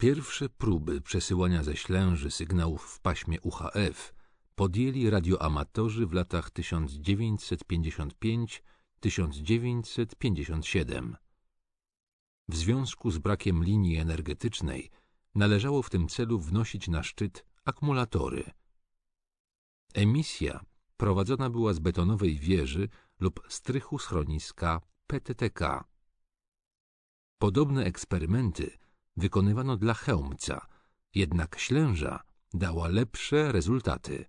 Pierwsze próby przesyłania ze ślęży sygnałów w paśmie UHF podjęli radioamatorzy w latach 1955-1957. W związku z brakiem linii energetycznej należało w tym celu wnosić na szczyt akumulatory. Emisja prowadzona była z betonowej wieży lub strychu schroniska PTTK. Podobne eksperymenty wykonywano dla chełmca, jednak ślęża dała lepsze rezultaty.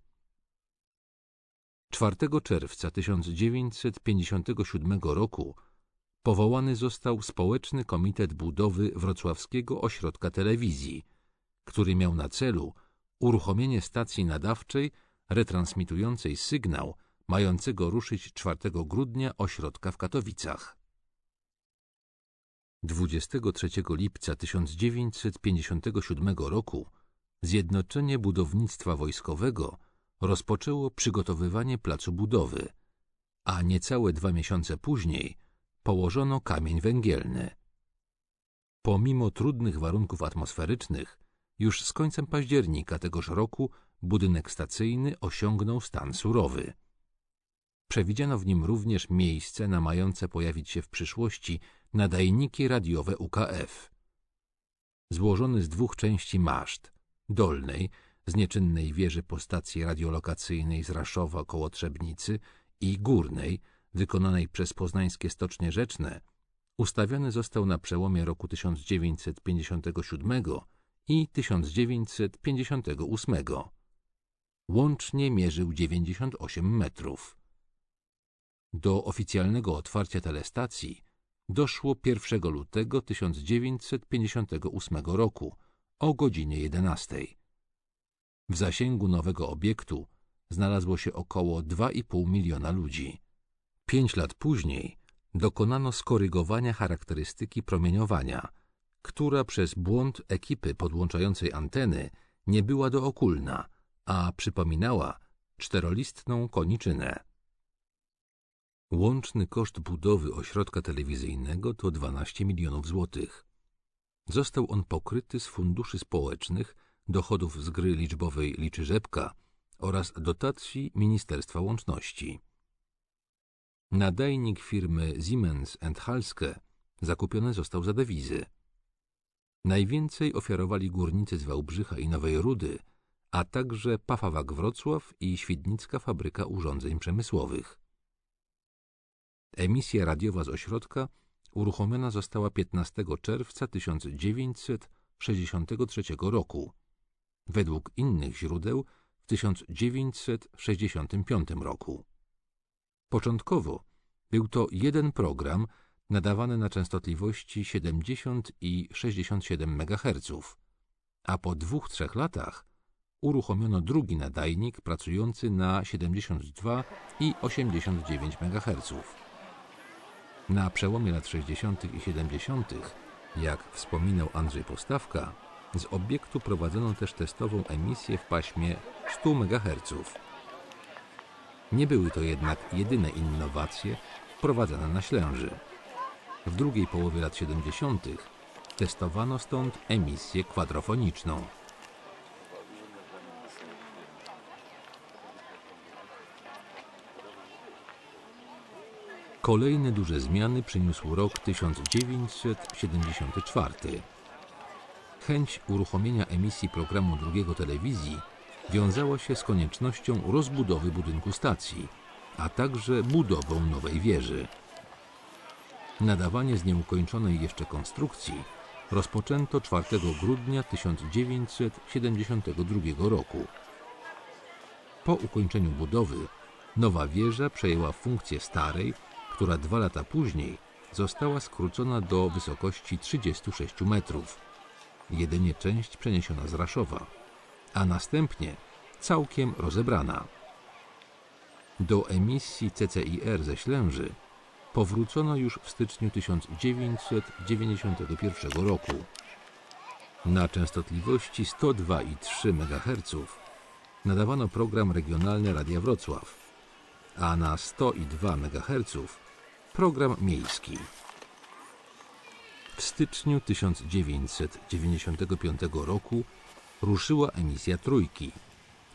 4 czerwca 1957 roku powołany został Społeczny Komitet Budowy Wrocławskiego Ośrodka Telewizji, który miał na celu uruchomienie stacji nadawczej retransmitującej sygnał mającego ruszyć 4 grudnia ośrodka w Katowicach. 23 lipca 1957 roku Zjednoczenie Budownictwa Wojskowego rozpoczęło przygotowywanie placu budowy, a niecałe dwa miesiące później położono kamień węgielny. Pomimo trudnych warunków atmosferycznych, już z końcem października tegoż roku budynek stacyjny osiągnął stan surowy. Przewidziano w nim również miejsce na mające pojawić się w przyszłości nadajniki radiowe UKF. Złożony z dwóch części maszt, dolnej, z nieczynnej wieży po stacji radiolokacyjnej z Raszowa koło Trzebnicy i górnej, wykonanej przez poznańskie stocznie rzeczne, ustawiony został na przełomie roku 1957 i 1958. Łącznie mierzył 98 metrów. Do oficjalnego otwarcia telestacji doszło 1 lutego 1958 roku o godzinie 11. W zasięgu nowego obiektu znalazło się około 2,5 miliona ludzi. Pięć lat później dokonano skorygowania charakterystyki promieniowania, która przez błąd ekipy podłączającej anteny nie była dookólna, a przypominała czterolistną koniczynę. Łączny koszt budowy ośrodka telewizyjnego to 12 milionów złotych. Został on pokryty z funduszy społecznych, dochodów z gry liczbowej Liczy Rzepka oraz dotacji Ministerstwa Łączności. Nadajnik firmy Siemens Halske zakupiony został za dewizy. Najwięcej ofiarowali górnicy z Wałbrzycha i Nowej Rudy, a także Pafawak Wrocław i Świdnicka Fabryka Urządzeń Przemysłowych. Emisja radiowa z ośrodka uruchomiona została 15 czerwca 1963 roku. Według innych źródeł w 1965 roku. Początkowo był to jeden program nadawany na częstotliwości 70 i 67 MHz, a po dwóch, trzech latach uruchomiono drugi nadajnik pracujący na 72 i 89 MHz. Na przełomie lat 60. i 70., jak wspominał Andrzej Postawka, z obiektu prowadzono też testową emisję w paśmie 100 MHz. Nie były to jednak jedyne innowacje wprowadzane na Ślęży. W drugiej połowie lat 70. testowano stąd emisję kwadrofoniczną. Kolejne duże zmiany przyniósł rok 1974. Chęć uruchomienia emisji programu drugiego telewizji wiązała się z koniecznością rozbudowy budynku stacji, a także budową nowej wieży. Nadawanie z nieukończonej jeszcze konstrukcji rozpoczęto 4 grudnia 1972 roku. Po ukończeniu budowy nowa wieża przejęła funkcję starej, która dwa lata później została skrócona do wysokości 36 metrów. Jedynie część przeniesiona z Raszowa, a następnie całkiem rozebrana. Do emisji CCIR ze Ślęży powrócono już w styczniu 1991 roku. Na częstotliwości 102,3 MHz nadawano program regionalny Radia Wrocław, a na 102 MHz program miejski. W styczniu 1995 roku ruszyła emisja Trójki,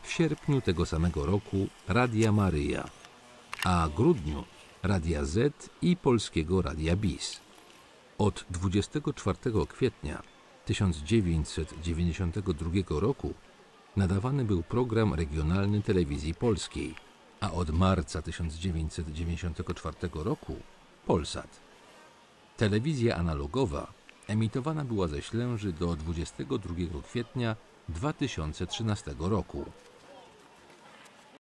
w sierpniu tego samego roku Radia Maryja, a grudniu Radia Z i Polskiego Radia BIS. Od 24 kwietnia 1992 roku nadawany był program regionalny telewizji polskiej – a od marca 1994 roku Polsat. Telewizja analogowa emitowana była ze Ślęży do 22 kwietnia 2013 roku.